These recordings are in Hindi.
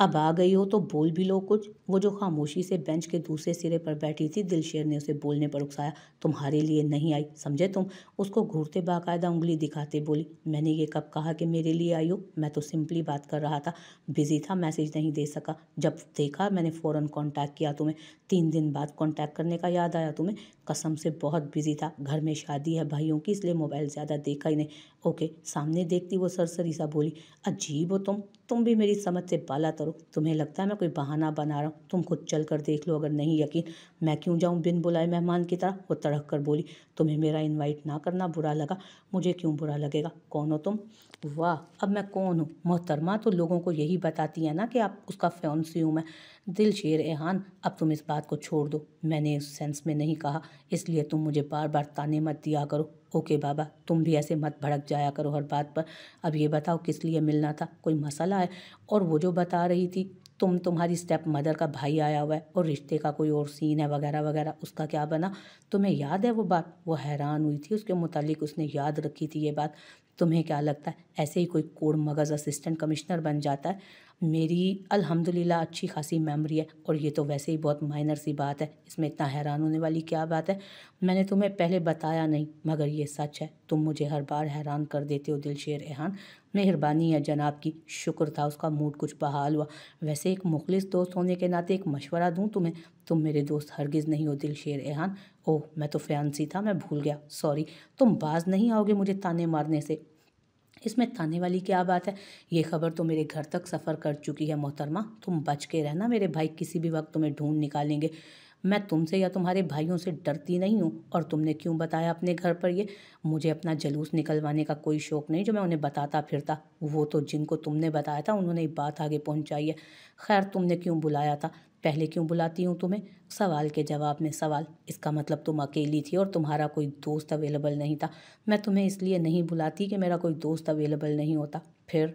अब आ गई हो तो बोल भी लो कुछ वो जो खामोशी से बेंच के दूसरे सिरे पर बैठी थी दिलशेर ने उसे बोलने पर उकसाया तुम्हारे लिए नहीं आई समझे तुम उसको घूरते बाकायदा उंगली दिखाते बोली मैंने ये कब कहा कि मेरे लिए आई हो मैं तो सिंपली बात कर रहा था बिजी था मैसेज नहीं दे सका जब देखा मैंने फ़ौरन कॉन्टैक्ट किया तुम्हें तीन दिन बाद कॉन्टैक्ट करने का याद आया तुम्हें कसम से बहुत बिजी था घर में शादी है भाइयों की इसलिए मोबाइल ज़्यादा देखा ही नहीं ओके सामने देखती वो सरसरी सा बोली अजीब हो तुम तुम भी मेरी समझ से बाला तरो तुम्हें लगता है मैं कोई बहाना बना रहा हूँ तुम खुद चल कर देख लो अगर नहीं यकीन मैं क्यों जाऊँ बिन बुलाए मेहमान की तरह वो तड़क कर बोली तुम्हें मेरा इन्वाइट ना करना बुरा लगा मुझे क्यों बुरा लगेगा कौन हो तुम वाह अब मैं कौन हूँ मोहतरमा तो लोगों को यही बताती है ना कि आप उसका फ्योन्सी हूँ मैं दिल शेर एहान अब तुम इस बात को छोड़ दो मैंने उस सेंस में नहीं कहा इसलिए तुम मुझे बार बार ताने मत दिया करो ओके बाबा तुम भी ऐसे मत भड़क जाया करो हर बात पर अब ये बताओ किस लिए मिलना था कोई मसला है और वो जो बता रही थी तुम तुम्हारी स्टेप मदर का भाई आया हुआ है और रिश्ते का कोई और सीन है वगैरह वगैरह उसका क्या बना तुम्हें याद है वो बात वो हैरान हुई थी उसके मुतालिक उसने याद रखी थी ये बात तुम्हें क्या लगता है ऐसे ही कोई कोड मगज़ असिस्टेंट कमिश्नर बन जाता है मेरी अल्हम्दुलिल्लाह अच्छी खासी मेमोरी है और ये तो वैसे ही बहुत माइनर सी बात है इसमें इतना हैरान होने वाली क्या बात है मैंने तुम्हें पहले बताया नहीं मगर ये सच है तुम मुझे हर बार हैरान कर देते हो दिल शेर एहान मेहरबानी है जनाब की शुक्र था उसका मूड कुछ बहाल हुआ वैसे एक मुखलिस दोस्त होने के नाते एक मशवरा दूँ तुम्हें तुम मेरे दोस्त हरगिज़ नहीं हो दिल शेर एहान ओह मैं तो फैंसी था मैं भूल गया सॉरी तुम बाज नहीं आओगे मुझे ताने मारने से इसमें ताने वाली क्या बात है ये खबर तो मेरे घर तक सफ़र कर चुकी है मोहतरमा तुम बच के रहना मेरे भाई किसी भी वक्त तुम्हें ढूंढ निकालेंगे मैं तुमसे या तुम्हारे भाइयों से डरती नहीं हूँ और तुमने क्यों बताया अपने घर पर ये मुझे अपना जलूस निकलवाने का कोई शौक़ नहीं जो मैं उन्हें बताता फिरता वो तो जिनको तुमने बताया था उन्होंने बात आगे पहुँचाई है खैर तुमने क्यों बुलाया था पहले क्यों बुलाती हूँ तुम्हें सवाल के जवाब में सवाल इसका मतलब तुम अकेली थी और तुम्हारा कोई दोस्त अवेलेबल नहीं था मैं तुम्हें इसलिए नहीं बुलाती कि मेरा कोई दोस्त अवेलेबल नहीं होता फिर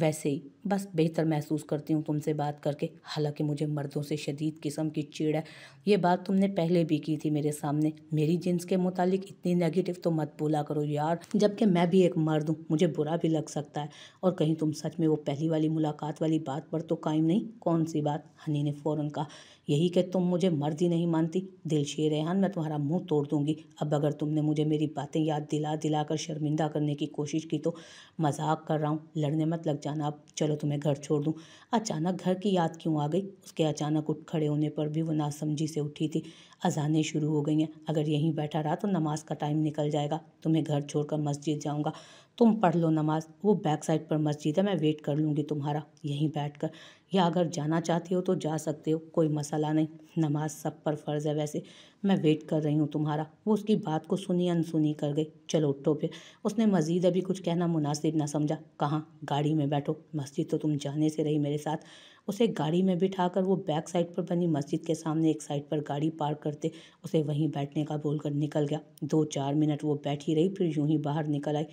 वैसे ही बस बेहतर महसूस करती हूँ तुमसे बात करके हालांकि मुझे मर्दों से शदीद किस्म की चिड़ है ये बात तुमने पहले भी की थी मेरे सामने मेरी जिन्स के मुतालिक इतनी नेगेटिव तो मत बोला करो यार जबकि मैं भी एक मर्द हूँ मुझे बुरा भी लग सकता है और कहीं तुम सच में वो पहली वाली मुलाकात वाली बात पर तो कायम नहीं कौन सी बात हनी ने फ़ौरन कहा यही कि तुम मुझे मर्द ही नहीं मानती दिल शेर रेहान मैं तुम्हारा मुँह तोड़ दूंगी अब अगर तुमने मुझे मेरी बातें याद दिला दिला कर शर्मिंदा करने की कोशिश की तो मजाक कर रहा हूँ लड़ने मत लग जाना अब चलो तुम्हें घर छोड़ दूँ अचानक घर की याद क्यों आ गई उसके अचानक उठ खड़े होने पर भी वो नासमझी से उठी थी अजानें शुरू हो गई हैं अगर यहीं बैठा रहा तो नमाज़ का टाइम निकल जाएगा तुम्हें घर छोड़कर मस्जिद जाऊँगा तुम पढ़ लो नमाज वो बैक साइड पर मस्जिद है मैं वेट कर लूँगी तुम्हारा यहीं बैठ कर या अगर जाना चाहते हो तो जा सकते हो कोई मसला नहीं नमाज सब पर फ़र्ज़ है वैसे मैं वेट कर रही हूँ तुम्हारा वो उसकी बात को सुनी अनसुनी कर गई चलो उठो फिर उसने मजीद अभी कुछ कहना मुनासिब ना समझा कहाँ गाड़ी में बैठो मस्जिद तो तुम जाने से रही मेरे साथ उसे गाड़ी में बिठा कर वो बैक साइड पर बनी मस्जिद के सामने एक साइड पर गाड़ी पार्क करते उसे वहीं बैठने का बोलकर निकल गया दो चार मिनट वो बैठी रही फिर यूं ही बाहर निकल आई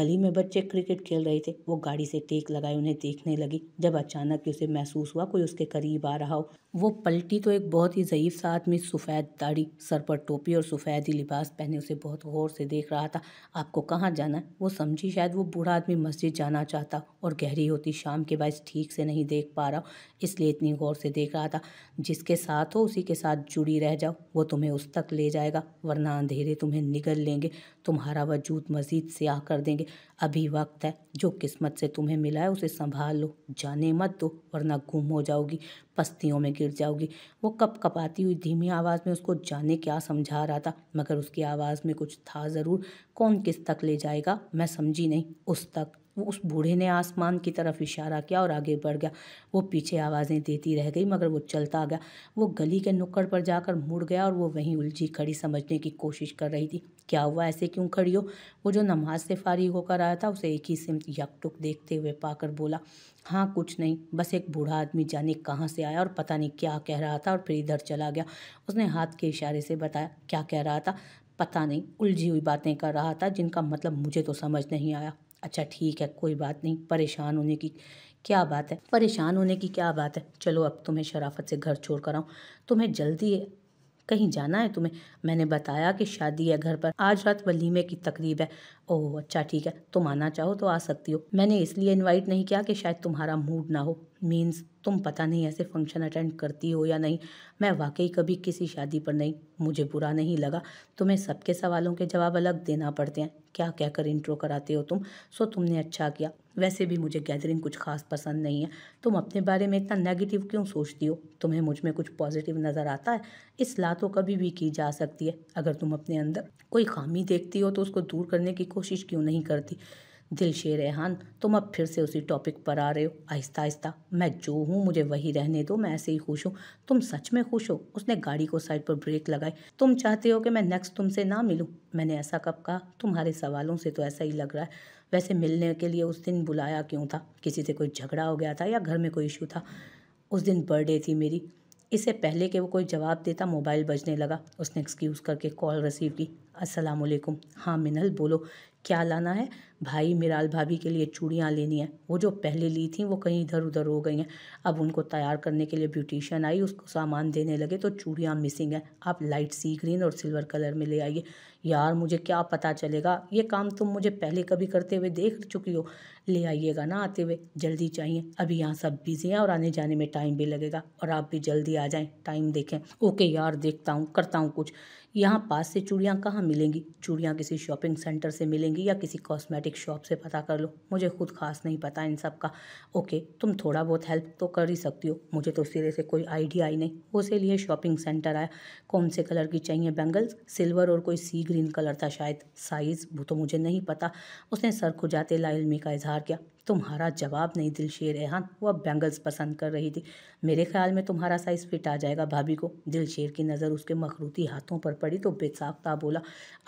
गली में बच्चे क्रिकेट खेल रहे थे वो गाड़ी से टेक लगाए उन्हें देखने लगी जब अचानक उसे महसूस हुआ कोई उसके करीब आ रहा हो वो पलटी तो एक बहुत ही ज़यीफ़ सा आदमी सफ़ेद दाढ़ी सर पर टोपी और सफ़ेदी लिबास पहने उसे बहुत गौर से देख रहा था आपको कहाँ जाना है वो समझी शायद वो बूढ़ा आदमी मस्जिद जाना चाहता और गहरी होती शाम के बाद ठीक से नहीं देख पा रहा इसलिए इतनी गौर से देख रहा था जिसके साथ हो उसी के साथ जुड़ी रह जाओ वो तुम्हें उस तक ले जाएगा वरना अंधेरे तुम्हें निगल लेंगे तुम्हारा वजूद मज़ीद स्याह कर देंगे अभी वक्त है जो किस्मत से तुम्हें मिला है उसे संभाल लो जाने मत दो वरना गुम हो जाओगी पस्तियों में गिर जाओगी वो कप कपाती हुई धीमी आवाज़ में उसको जाने क्या समझा रहा था मगर उसकी आवाज़ में कुछ था ज़रूर कौन किस तक ले जाएगा मैं समझी नहीं उस तक वो उस बूढ़े ने आसमान की तरफ इशारा किया और आगे बढ़ गया वो पीछे आवाज़ें देती रह गई मगर वो चलता गया वो गली के नुक्कड़ पर जाकर मुड़ गया और वो वहीं उलझी खड़ी समझने की कोशिश कर रही थी क्या हुआ ऐसे क्यों खड़ी हो वो जो नमाज से फारिग होकर आया था उसे एक ही सिमत यकटुक देखते हुए पाकर बोला हाँ कुछ नहीं बस एक बूढ़ा आदमी जाने कहाँ से आया और पता नहीं क्या कह रहा था और फिर इधर चला गया उसने हाथ के इशारे से बताया क्या कह रहा था पता नहीं उलझी हुई बातें कर रहा था जिनका मतलब मुझे तो समझ नहीं आया अच्छा ठीक है कोई बात नहीं परेशान होने की क्या बात है परेशान होने की क्या बात है चलो अब तुम्हें शराफत से घर छोड़ कर आऊँ तुम्हें जल्दी है कहीं जाना है तुम्हें मैंने बताया कि शादी है घर पर आज रात वलीमे की तकरीब है ओह अच्छा ठीक है तुम आना चाहो तो आ सकती हो मैंने इसलिए इनवाइट नहीं किया कि शायद तुम्हारा मूड ना हो मीन्स तुम पता नहीं ऐसे फंक्शन अटेंड करती हो या नहीं मैं वाकई कभी किसी शादी पर नहीं मुझे बुरा नहीं लगा तुम्हें सबके सवालों के जवाब अलग देना पड़ते हैं क्या क्या कर इंट्रो कराते हो तुम सो तुमने अच्छा किया वैसे भी मुझे गैदरिंग कुछ खास पसंद नहीं है तुम अपने बारे में इतना नेगेटिव क्यों सोचती हो तुम्हें मुझ में कुछ पॉजिटिव नज़र आता है इस ला तो कभी भी की जा सकती है अगर तुम अपने अंदर कोई खामी देखती हो तो उसको दूर करने की कोशिश क्यों नहीं करती दिल शेर रेहान तुम अब फिर से उसी टॉपिक पर आ रहे हो आहिस्ता आहिस्ता मैं जो हूँ मुझे वही रहने दो मैं ऐसे ही खुश हूँ तुम सच में खुश हो उसने गाड़ी को साइड पर ब्रेक लगाई तुम चाहते हो कि मैं नेक्स्ट तुमसे ना मिलूँ मैंने ऐसा कब कहा तुम्हारे सवालों से तो ऐसा ही लग रहा है वैसे मिलने के लिए उस दिन बुलाया क्यों था किसी से कोई झगड़ा हो गया था या घर में कोई इशू था उस दिन बर्थडे थी मेरी इससे पहले कि वो कोई जवाब देता मोबाइल बजने लगा उसने एक्सक्यूज़ करके कॉल रिसीव की असलकुम हाँ मिनल बोलो क्या लाना है भाई मिराल भाभी के लिए चूड़ियाँ लेनी है वो जो पहले ली थी वो कहीं इधर उधर हो गई हैं अब उनको तैयार करने के लिए ब्यूटिशियन आई उसको सामान देने लगे तो चूड़ियाँ मिसिंग हैं आप लाइट सी ग्रीन और सिल्वर कलर में ले आइए यार मुझे क्या पता चलेगा ये काम तुम मुझे पहले कभी करते हुए देख चुकी हो ले आइएगा ना आते हुए जल्दी चाहिए अभी यहाँ सब बिजी हैं और आने जाने में टाइम भी लगेगा और आप भी जल्दी आ जाएँ टाइम देखें ओके यार देखता हूँ करता हूँ कुछ यहाँ पास से चूड़ियाँ कहाँ मिलेंगी चूड़ियाँ किसी शॉपिंग सेंटर से मिलेंगी या किसी कॉस्मेटिक शॉप से पता कर लो मुझे खुद खास नहीं पता इन सब का ओके तुम थोड़ा बहुत हेल्प तो कर ही सकती हो मुझे तो सिरे से कोई आइडिया ही नहीं उसके लिए शॉपिंग सेंटर आया कौन से कलर की चाहिए बैंगल्स सिल्वर और कोई सी ग्रीन कलर था शायद साइज़ वो तो मुझे नहीं पता उसने सर खुजाते लाइलमी का इजहार किया तुम्हारा जवाब नहीं दिल शेर रेहान वह बैंगल्स पसंद कर रही थी मेरे ख्याल में तुम्हारा साइज़ फिट आ जाएगा भाभी को दिल शेर की नज़र उसके मखरूती हाथों पर पड़ी तो बेसाख्ता बोला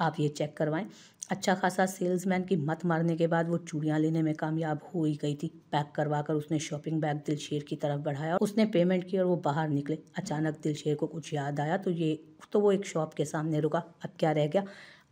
आप ये चेक करवाएं अच्छा खासा सेल्समैन की मत मारने के बाद वो चूड़ियाँ लेने में कामयाब हो ही गई थी पैक करवा कर उसने शॉपिंग बैग दिलशेर की तरफ बढ़ाया उसने पेमेंट की और वो बाहर निकले अचानक दिलशेर को कुछ याद आया तो ये तो वो एक शॉप के सामने रुका अब क्या रह गया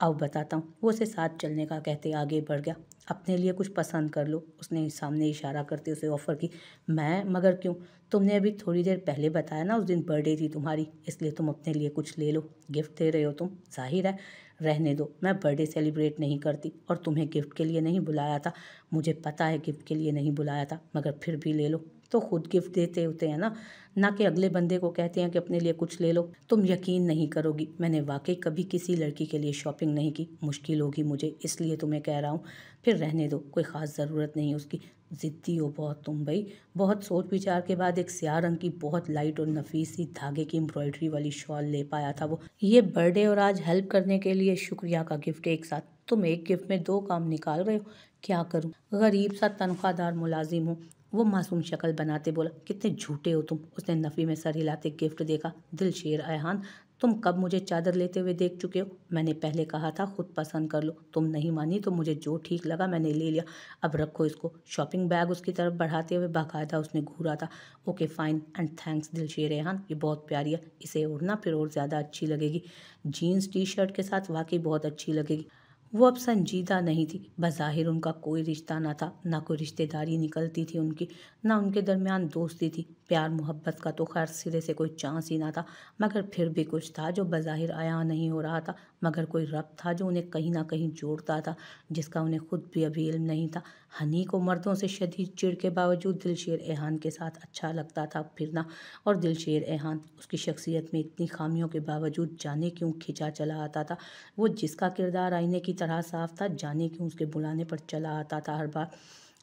अब बताता हूँ वो उसे साथ चलने का कहते आगे बढ़ गया अपने लिए कुछ पसंद कर लो उसने सामने इशारा करते उसे ऑफ़र की मैं मगर क्यों तुमने अभी थोड़ी देर पहले बताया ना उस दिन बर्थडे थी तुम्हारी इसलिए तुम अपने लिए कुछ ले लो गिफ्ट दे रहे हो तुम जाहिर है रहने दो मैं बर्थडे सेलिब्रेट नहीं करती और तुम्हें गिफ्ट के लिए नहीं बुलाया था मुझे पता है गिफ्ट के लिए नहीं बुलाया था मगर फिर भी ले लो तो खुद गिफ्ट देते होते हैं ना ना कि अगले बंदे को कहते हैं कि अपने लिए कुछ ले लो तुम यकीन नहीं करोगी मैंने वाकई कभी किसी लड़की के लिए शॉपिंग नहीं की मुश्किल होगी मुझे इसलिए तुम्हें तो कह रहा हूँ फिर रहने दो कोई ख़ास ज़रूरत नहीं उसकी ज़िद्दी हो बहुत तुम भाई बहुत सोच विचार के बाद एक स्या रंग की बहुत लाइट और नफीस सी धागे की एम्ब्रॉयडरी वाली शॉल ले पाया था वो ये बर्थडे और आज हेल्प करने के लिए शुक्रिया का गिफ्ट एक साथ तुम एक गिफ्ट में दो काम निकाल रहे हो क्या करूं गरीब सा तनख्वाहदार मुलाजिम हूँ वो मासूम शक्ल बनाते बोला कितने झूठे हो तुम उसने नफ़ी में सर हिलाते गिफ्ट देखा दिल शेर अहान तुम कब मुझे चादर लेते हुए देख चुके हो मैंने पहले कहा था खुद पसंद कर लो तुम नहीं मानी तो मुझे जो ठीक लगा मैंने ले लिया अब रखो इसको शॉपिंग बैग उसकी तरफ बढ़ाते हुए बाकायदा उसने घूरा था ओके फाइन एंड थैंक्स दिल शेर रेहान ये बहुत प्यारी है इसे ओढ़ना फिर और ज़्यादा अच्छी लगेगी जीन्स टी शर्ट के साथ वाकई बहुत अच्छी लगेगी वो अब संजीदा नहीं थी बज़ाहिर उनका कोई रिश्ता ना था ना कोई रिश्तेदारी निकलती थी उनकी ना उनके दरमियान दोस्ती थी प्यार मोहब्बत का तो खैर सिरे से कोई चांस ही ना था मगर फिर भी कुछ था जो बज़ाहिर आया नहीं हो रहा था मगर कोई रब था जो उन्हें कहीं ना कहीं जोड़ता था जिसका उन्हें खुद भी अभी इल्म नहीं था हनी को मर्दों से शदीद चिड़ के बावजूद दिलशेर एहान के साथ अच्छा लगता था फिरना और दिलशेर एहान उसकी शख्सियत में इतनी खामियों के बावजूद जाने क्यों खिंचा चला आता था वो जिसका किरदार आईने की तरह साफ था जाने क्यों उसके बुलाने पर चला आता था हर बार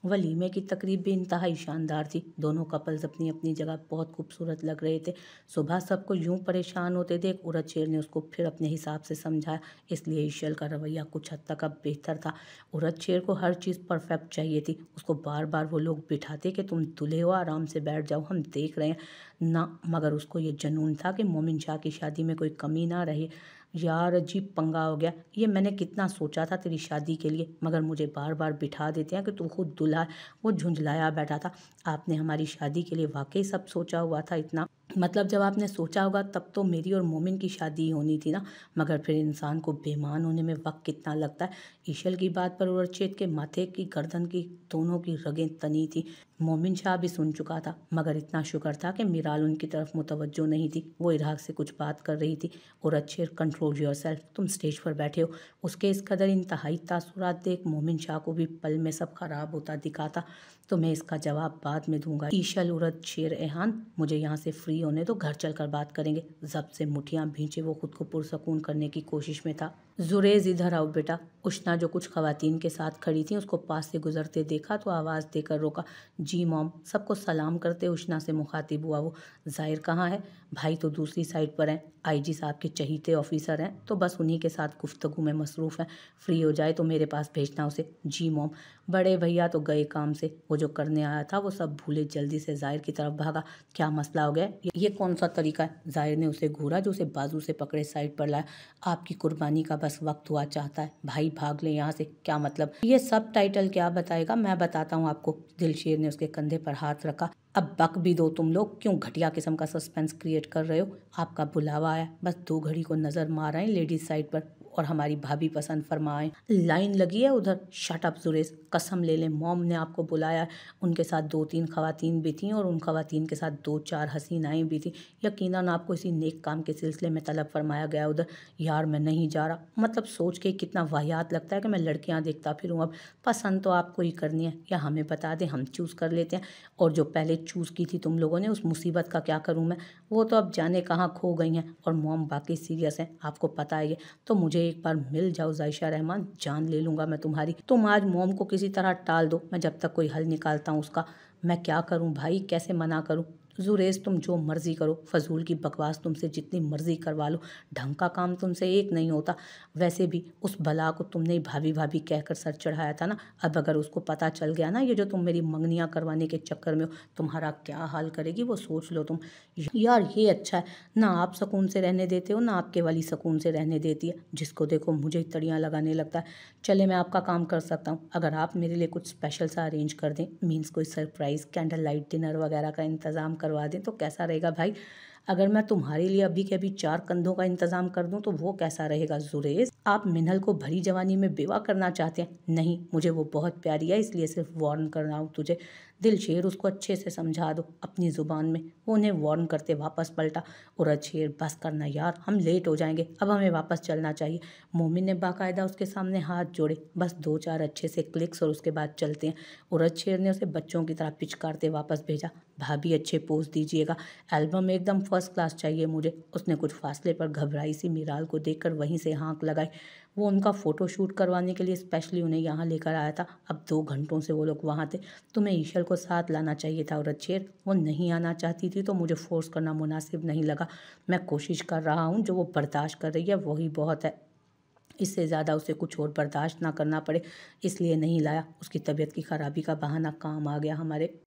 वलीमे की तकरीब भी इंतहाई शानदार थी दोनों कपल्स अपनी अपनी जगह बहुत खूबसूरत लग रहे थे सुबह सबको यूं परेशान होते देख उरत शेर ने उसको फिर अपने हिसाब से समझाया इसलिए ईशल का रवैया कुछ हद तक अब बेहतर था उरत शेर को हर चीज़ परफेक्ट चाहिए थी उसको बार बार वो लोग बिठाते कि तुम दुल्हे हो आराम से बैठ जाओ हम देख रहे हैं ना मगर उसको ये जनून था कि मोमिन शाह की शादी में कोई कमी ना रहे यार अजीब पंगा हो गया ये मैंने कितना सोचा था तेरी शादी के लिए मगर मुझे बार बार बिठा देते हैं कि तू खुद दुल्हा वो झुंझलाया बैठा था आपने हमारी शादी के लिए वाकई सब सोचा हुआ था इतना मतलब जब आपने सोचा होगा तब तो मेरी और मोमिन की शादी होनी थी ना मगर फिर इंसान को बेमान होने में वक्त कितना लगता है ईशल की बात पर चेत के माथे की गर्दन की दोनों की रगें तनी थी मोमिन शाह भी सुन चुका था मगर इतना शुक्र था कि मिराल उनकी तरफ मुतवजो नहीं थी वो इराक से कुछ बात कर रही थी और अच्छे कंट्रोल योर सेल्फ तुम स्टेज पर बैठे हो उसके इस कदर इंतहाई तासुरात देख मोमिन शाह को भी पल में सब खराब होता दिखा था तो मैं इसका जवाब बाद में दूंगा ईशल उरद शेर एहान मुझे यहाँ से फ्री होने तो घर चलकर बात करेंगे जब से मुठियाँ भींचे वो खुद को पुरसकून करने की कोशिश में था जुरेज़ इधर आओ बेटा उशना जो कुछ खवतिन के साथ खड़ी थी उसको पास से गुजरते देखा तो आवाज़ देकर रोका जी मॉम सबको सलाम करते उशना से मुखातिब हुआ वो जाहिर कहाँ है भाई तो दूसरी साइड पर हैं आईजी साहब के चहीते ऑफिसर हैं तो बस उन्हीं के साथ गुफ्तगु में मसरूफ़ हैं फ्री हो जाए तो मेरे पास भेजना उसे जी मॉम बड़े भैया तो गए काम से वो जो करने आया था वो सब भूले जल्दी से जाहिर की तरफ भागा क्या मसला हो गया ये कौन सा तरीका है जाहिर ने उसे घूरा जो उसे बाजू से पकड़े साइड पर लाया आपकी कुर्बानी का बस वक्त हुआ चाहता है भाई भाग ले यहाँ से क्या मतलब ये सब टाइटल क्या बताएगा मैं बताता हूँ आपको दिलशेर ने उसके कंधे पर हाथ रखा अब बक भी दो तुम लोग क्यों घटिया किस्म का सस्पेंस क्रिएट कर रहे हो आपका बुलावा आया बस दो घड़ी को नज़र मार रहे हैं लेडीज साइड पर और हमारी भाभी पसंद फरमाए लाइन लगी है उधर शट अप जुरेस कसम ले लें मॉम ने आपको बुलाया उनके साथ दो तीन खवतिन भी थीं और उन खवतिन के साथ दो चार हसीनाएँ भी थीं यकीन आपको इसी नेक काम के सिलसिले में तलब फरमाया गया उधर यार मैं नहीं जा रहा मतलब सोच के कितना वाहियात लगता है कि मैं लड़कियाँ देखता फिर अब पसंद तो आपको ही करनी है या हमें बता दें हम चूज़ कर लेते हैं और जो पहले चूज़ की थी तुम लोगों ने उस मुसीबत का क्या करूँ मैं वो तो अब जाने कहाँ खो गई हैं और मॉम बाकी सीरियस हैं आपको पता है तो मुझे मुझे एक बार मिल जाओ जायशा रहमान जान ले लूंगा मैं तुम्हारी तुम आज मोम को किसी तरह टाल दो मैं जब तक कोई हल निकालता हूँ उसका मैं क्या करूँ भाई कैसे मना करूँ जुरेज तुम जो मर्ज़ी करो फजूल की बकवास तुमसे जितनी मर्ज़ी करवा लो ढंग का काम तुमसे एक नहीं होता वैसे भी उस भला को तुमने भाभी भाभी कहकर सर चढ़ाया था ना अब अगर उसको पता चल गया ना ये जो तुम मेरी मंगनियाँ करवाने के चक्कर में हो तुम्हारा क्या हाल करेगी वो सोच लो तुम यार ये अच्छा है ना आप सुकून से रहने देते हो ना आपके वाली सुकून से रहने देती है जिसको देखो मुझे तड़ियाँ लगाने लगता है चले मैं आपका काम कर सकता हूँ अगर आप मेरे लिए कुछ स्पेशल सा अरेंज कर दें मीन्स कोई सरप्राइज़ कैंडल लाइट डिनर वगैरह का इंतज़ाम कर करवा दें तो कैसा रहेगा भाई अगर मैं तुम्हारे लिए अभी के अभी चार कंधों का इंतज़ाम कर दूँ तो वो कैसा रहेगा जुरेज़ आप मिनल को भरी जवानी में विवाह करना चाहते हैं नहीं मुझे वो बहुत प्यारी है इसलिए सिर्फ वार्न कर रहा हूँ तुझे दिल शेर उसको अच्छे से समझा दो अपनी ज़ुबान में वो उन्हें वार्न करते वापस पलटा और शेर बस करना यार हम लेट हो जाएंगे अब हमें वापस चलना चाहिए मोमिन ने बाकायदा उसके सामने हाथ जोड़े बस दो चार अच्छे से क्लिक्स और उसके बाद चलते हैं और शेर ने उसे बच्चों की तरह पिचकारते वापस भेजा भाभी अच्छे पोज दीजिएगा एल्बम एकदम फर्स्ट क्लास चाहिए मुझे उसने कुछ फासले पर घबराई सी मीराल को देखकर वहीं से हाँक लगाई है वो उनका फ़ोटो शूट करवाने के लिए स्पेशली उन्हें यहाँ लेकर आया था अब दो घंटों से वो लोग वहाँ थे तुम्हें ईशल को साथ लाना चाहिए था औरत शेर वो नहीं आना चाहती थी तो मुझे फोर्स करना मुनासिब नहीं लगा मैं कोशिश कर रहा हूँ जो वो बर्दाश्त कर रही है वही बहुत है इससे ज़्यादा उसे कुछ और बर्दाश्त ना करना पड़े इसलिए नहीं लाया उसकी तबीयत की ख़राबी का बहाना काम आ गया हमारे